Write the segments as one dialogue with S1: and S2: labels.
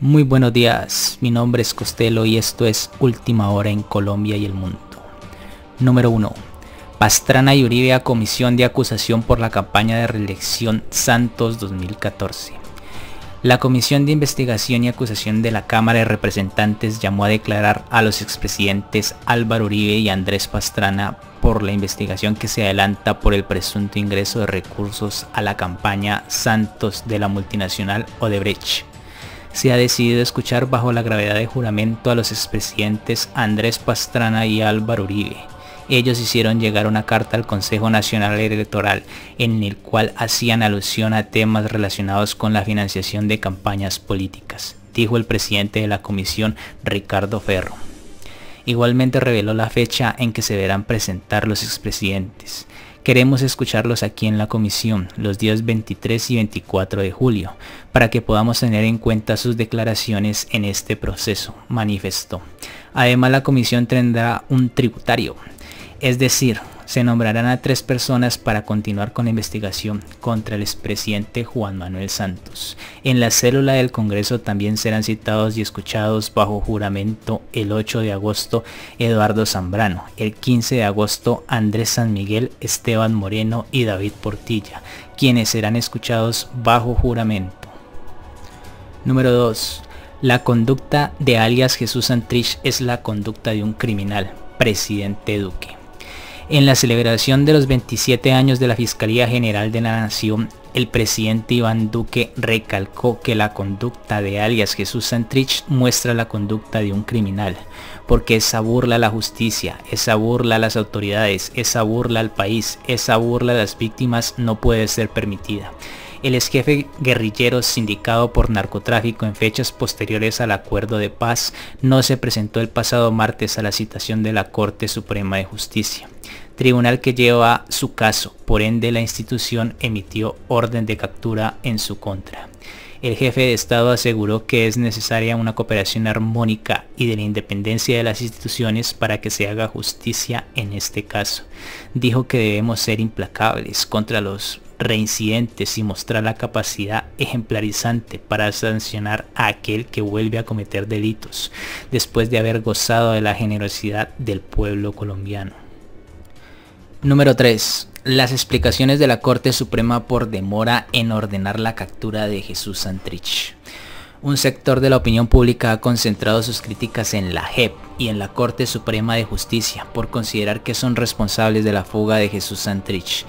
S1: Muy buenos días, mi nombre es Costelo y esto es Última Hora en Colombia y el Mundo. Número 1. Pastrana y Uribe a comisión de acusación por la campaña de reelección Santos 2014. La Comisión de Investigación y Acusación de la Cámara de Representantes llamó a declarar a los expresidentes Álvaro Uribe y Andrés Pastrana por la investigación que se adelanta por el presunto ingreso de recursos a la campaña Santos de la multinacional Odebrecht se ha decidido escuchar bajo la gravedad de juramento a los expresidentes Andrés Pastrana y Álvaro Uribe. Ellos hicieron llegar una carta al Consejo Nacional Electoral en el cual hacían alusión a temas relacionados con la financiación de campañas políticas, dijo el presidente de la comisión Ricardo Ferro. Igualmente reveló la fecha en que se verán presentar los expresidentes. Queremos escucharlos aquí en la comisión los días 23 y 24 de julio para que podamos tener en cuenta sus declaraciones en este proceso, manifestó. Además la comisión tendrá un tributario, es decir, se nombrarán a tres personas para continuar con la investigación contra el expresidente Juan Manuel Santos. En la célula del Congreso también serán citados y escuchados bajo juramento el 8 de agosto Eduardo Zambrano, el 15 de agosto Andrés San Miguel, Esteban Moreno y David Portilla, quienes serán escuchados bajo juramento. Número 2. La conducta de alias Jesús Santrich es la conducta de un criminal, presidente Duque. En la celebración de los 27 años de la Fiscalía General de la Nación, el presidente Iván Duque recalcó que la conducta de alias Jesús Santrich muestra la conducta de un criminal, porque esa burla a la justicia, esa burla a las autoridades, esa burla al país, esa burla a las víctimas no puede ser permitida el ex jefe guerrillero sindicado por narcotráfico en fechas posteriores al acuerdo de paz no se presentó el pasado martes a la citación de la Corte Suprema de Justicia, tribunal que lleva su caso, por ende la institución emitió orden de captura en su contra. El jefe de Estado aseguró que es necesaria una cooperación armónica y de la independencia de las instituciones para que se haga justicia en este caso. Dijo que debemos ser implacables contra los reincidentes y mostrar la capacidad ejemplarizante para sancionar a aquel que vuelve a cometer delitos, después de haber gozado de la generosidad del pueblo colombiano. Número 3. Las explicaciones de la Corte Suprema por demora en ordenar la captura de Jesús Santrich. Un sector de la opinión pública ha concentrado sus críticas en la JEP y en la Corte Suprema de Justicia por considerar que son responsables de la fuga de Jesús Santrich,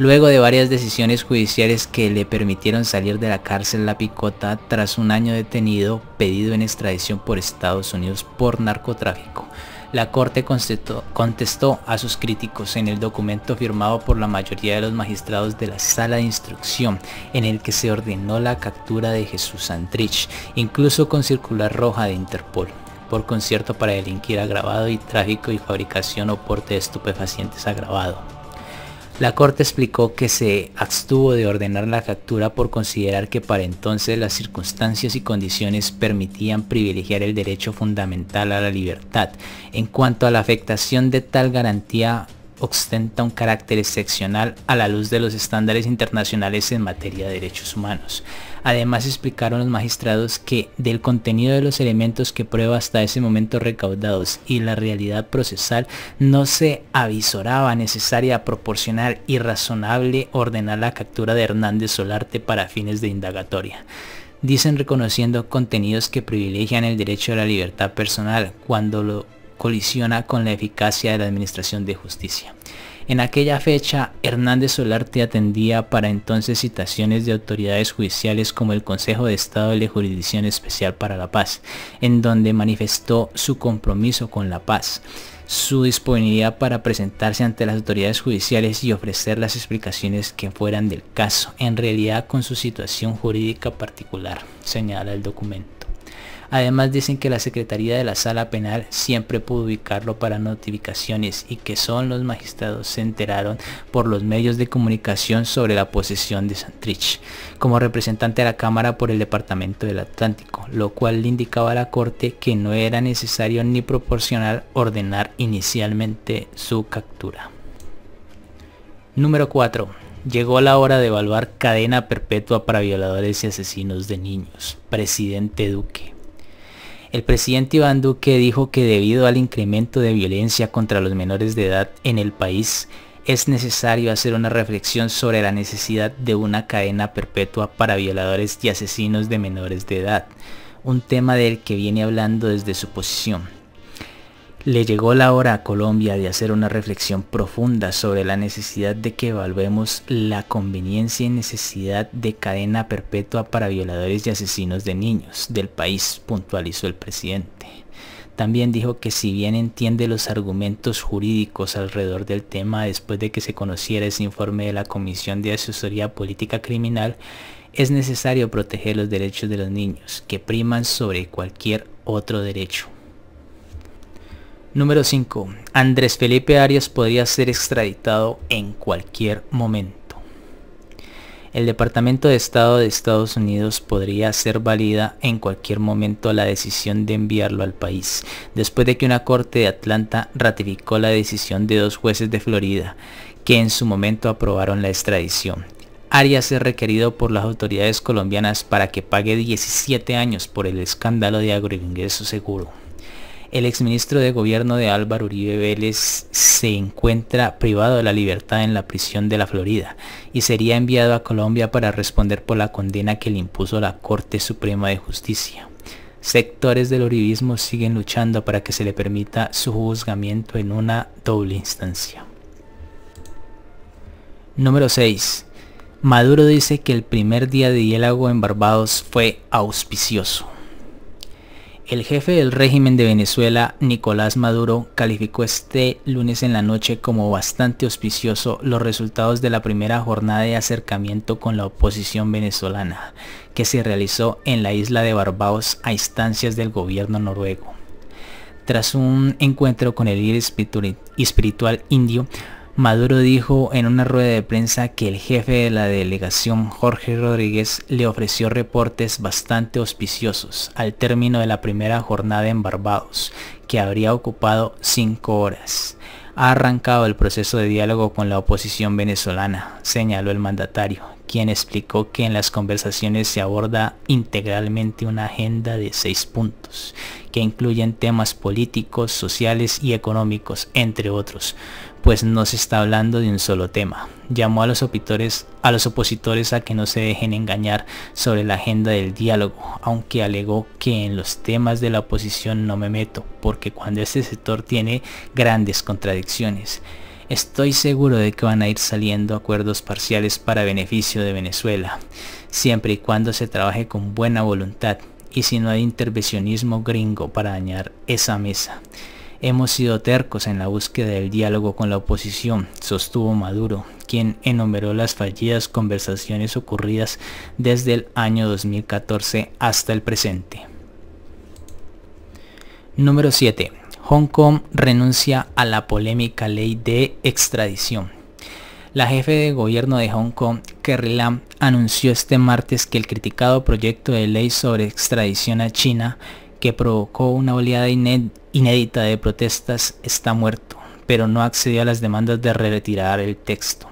S1: Luego de varias decisiones judiciales que le permitieron salir de la cárcel La Picota tras un año detenido pedido en extradición por Estados Unidos por narcotráfico, la Corte contestó a sus críticos en el documento firmado por la mayoría de los magistrados de la sala de instrucción en el que se ordenó la captura de Jesús Andrich, incluso con circular roja de Interpol por concierto para delinquir agravado y tráfico y fabricación o porte de estupefacientes agravado. La Corte explicó que se abstuvo de ordenar la captura por considerar que para entonces las circunstancias y condiciones permitían privilegiar el derecho fundamental a la libertad en cuanto a la afectación de tal garantía ostenta un carácter excepcional a la luz de los estándares internacionales en materia de derechos humanos. Además explicaron los magistrados que del contenido de los elementos que prueba hasta ese momento recaudados y la realidad procesal no se avisoraba necesaria proporcional y razonable ordenar la captura de Hernández Solarte para fines de indagatoria dicen reconociendo contenidos que privilegian el derecho a la libertad personal cuando lo colisiona con la eficacia de la Administración de Justicia. En aquella fecha, Hernández Solarte atendía para entonces citaciones de autoridades judiciales como el Consejo de Estado de la Jurisdicción Especial para la Paz, en donde manifestó su compromiso con la paz, su disponibilidad para presentarse ante las autoridades judiciales y ofrecer las explicaciones que fueran del caso, en realidad con su situación jurídica particular, señala el documento. Además dicen que la Secretaría de la Sala Penal siempre pudo ubicarlo para notificaciones y que son los magistrados se enteraron por los medios de comunicación sobre la posesión de Santrich como representante de la Cámara por el Departamento del Atlántico, lo cual le indicaba a la Corte que no era necesario ni proporcional ordenar inicialmente su captura. Número 4. Llegó la hora de evaluar cadena perpetua para violadores y asesinos de niños. Presidente Duque. El presidente Iván Duque dijo que debido al incremento de violencia contra los menores de edad en el país, es necesario hacer una reflexión sobre la necesidad de una cadena perpetua para violadores y asesinos de menores de edad, un tema del que viene hablando desde su posición. Le llegó la hora a Colombia de hacer una reflexión profunda sobre la necesidad de que evaluemos la conveniencia y necesidad de cadena perpetua para violadores y asesinos de niños del país, puntualizó el presidente. También dijo que si bien entiende los argumentos jurídicos alrededor del tema después de que se conociera ese informe de la Comisión de Asesoría Política Criminal, es necesario proteger los derechos de los niños, que priman sobre cualquier otro derecho. Número 5. Andrés Felipe Arias podría ser extraditado en cualquier momento. El Departamento de Estado de Estados Unidos podría hacer válida en cualquier momento la decisión de enviarlo al país, después de que una corte de Atlanta ratificó la decisión de dos jueces de Florida, que en su momento aprobaron la extradición. Arias es requerido por las autoridades colombianas para que pague 17 años por el escándalo de agroingreso seguro. El exministro de gobierno de Álvaro Uribe Vélez se encuentra privado de la libertad en la prisión de la Florida y sería enviado a Colombia para responder por la condena que le impuso la Corte Suprema de Justicia. Sectores del uribismo siguen luchando para que se le permita su juzgamiento en una doble instancia. Número 6. Maduro dice que el primer día de diálogo en Barbados fue auspicioso. El jefe del régimen de Venezuela, Nicolás Maduro, calificó este lunes en la noche como bastante auspicioso los resultados de la primera jornada de acercamiento con la oposición venezolana, que se realizó en la isla de Barbados a instancias del gobierno noruego. Tras un encuentro con el líder espiritual indio, Maduro dijo en una rueda de prensa que el jefe de la delegación Jorge Rodríguez le ofreció reportes bastante auspiciosos al término de la primera jornada en Barbados, que habría ocupado cinco horas. Ha arrancado el proceso de diálogo con la oposición venezolana, señaló el mandatario, quien explicó que en las conversaciones se aborda integralmente una agenda de seis puntos, que incluyen temas políticos, sociales y económicos, entre otros, pues no se está hablando de un solo tema. Llamó a los, a los opositores a que no se dejen engañar sobre la agenda del diálogo, aunque alegó que en los temas de la oposición no me meto, porque cuando este sector tiene grandes contradicciones. Estoy seguro de que van a ir saliendo acuerdos parciales para beneficio de Venezuela, siempre y cuando se trabaje con buena voluntad y si no hay intervencionismo gringo para dañar esa mesa. Hemos sido tercos en la búsqueda del diálogo con la oposición, sostuvo Maduro, quien enumeró las fallidas conversaciones ocurridas desde el año 2014 hasta el presente. Número 7. Hong Kong renuncia a la polémica ley de extradición. La jefe de gobierno de Hong Kong, Carrie Lam, anunció este martes que el criticado proyecto de ley sobre extradición a China que provocó una oleada inédita de protestas, está muerto, pero no accedió a las demandas de retirar el texto.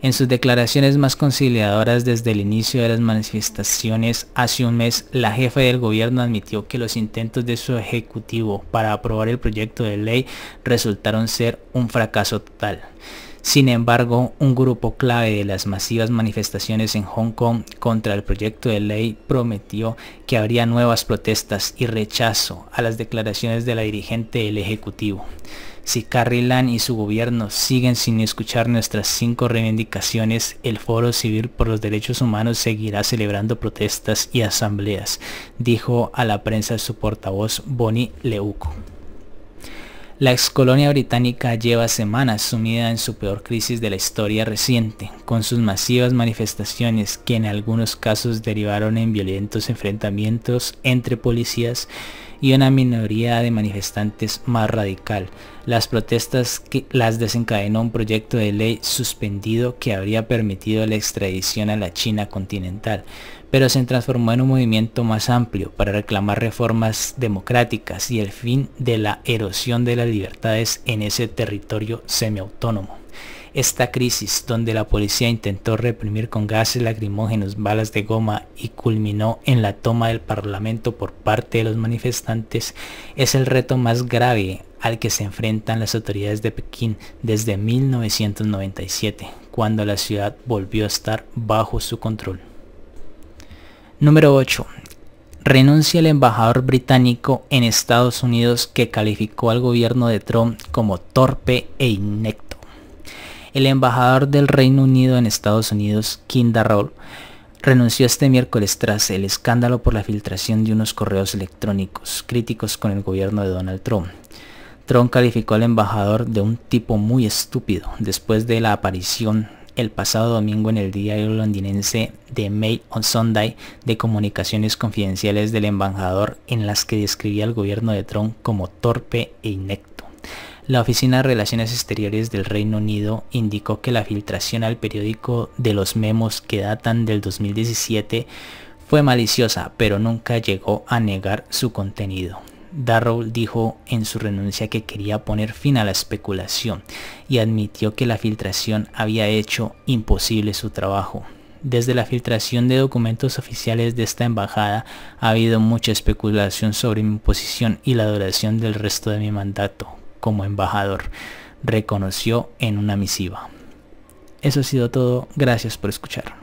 S1: En sus declaraciones más conciliadoras desde el inicio de las manifestaciones hace un mes, la jefe del gobierno admitió que los intentos de su ejecutivo para aprobar el proyecto de ley resultaron ser un fracaso total. Sin embargo, un grupo clave de las masivas manifestaciones en Hong Kong contra el proyecto de ley prometió que habría nuevas protestas y rechazo a las declaraciones de la dirigente del Ejecutivo. Si Carrie Lam y su gobierno siguen sin escuchar nuestras cinco reivindicaciones, el Foro Civil por los Derechos Humanos seguirá celebrando protestas y asambleas, dijo a la prensa su portavoz Bonnie Leuco. La excolonia británica lleva semanas sumida en su peor crisis de la historia reciente, con sus masivas manifestaciones que en algunos casos derivaron en violentos enfrentamientos entre policías y una minoría de manifestantes más radical. Las protestas que las desencadenó un proyecto de ley suspendido que habría permitido la extradición a la China continental, pero se transformó en un movimiento más amplio para reclamar reformas democráticas y el fin de la erosión de las libertades en ese territorio semiautónomo. Esta crisis, donde la policía intentó reprimir con gases lacrimógenos, balas de goma y culminó en la toma del Parlamento por parte de los manifestantes, es el reto más grave al que se enfrentan las autoridades de Pekín desde 1997, cuando la ciudad volvió a estar bajo su control. Número 8. Renuncia el embajador británico en Estados Unidos que calificó al gobierno de Trump como torpe e inepto. El embajador del Reino Unido en Estados Unidos, Kinda Roll, renunció este miércoles tras el escándalo por la filtración de unos correos electrónicos críticos con el gobierno de Donald Trump. Trump calificó al embajador de un tipo muy estúpido después de la aparición el pasado domingo en el diario londinense The Mail on Sunday de comunicaciones confidenciales del embajador en las que describía al gobierno de Trump como torpe e inecto. La Oficina de Relaciones Exteriores del Reino Unido indicó que la filtración al periódico de los memos que datan del 2017 fue maliciosa, pero nunca llegó a negar su contenido. Darrow dijo en su renuncia que quería poner fin a la especulación y admitió que la filtración había hecho imposible su trabajo. Desde la filtración de documentos oficiales de esta embajada ha habido mucha especulación sobre mi posición y la duración del resto de mi mandato como embajador, reconoció en una misiva. Eso ha sido todo, gracias por escuchar.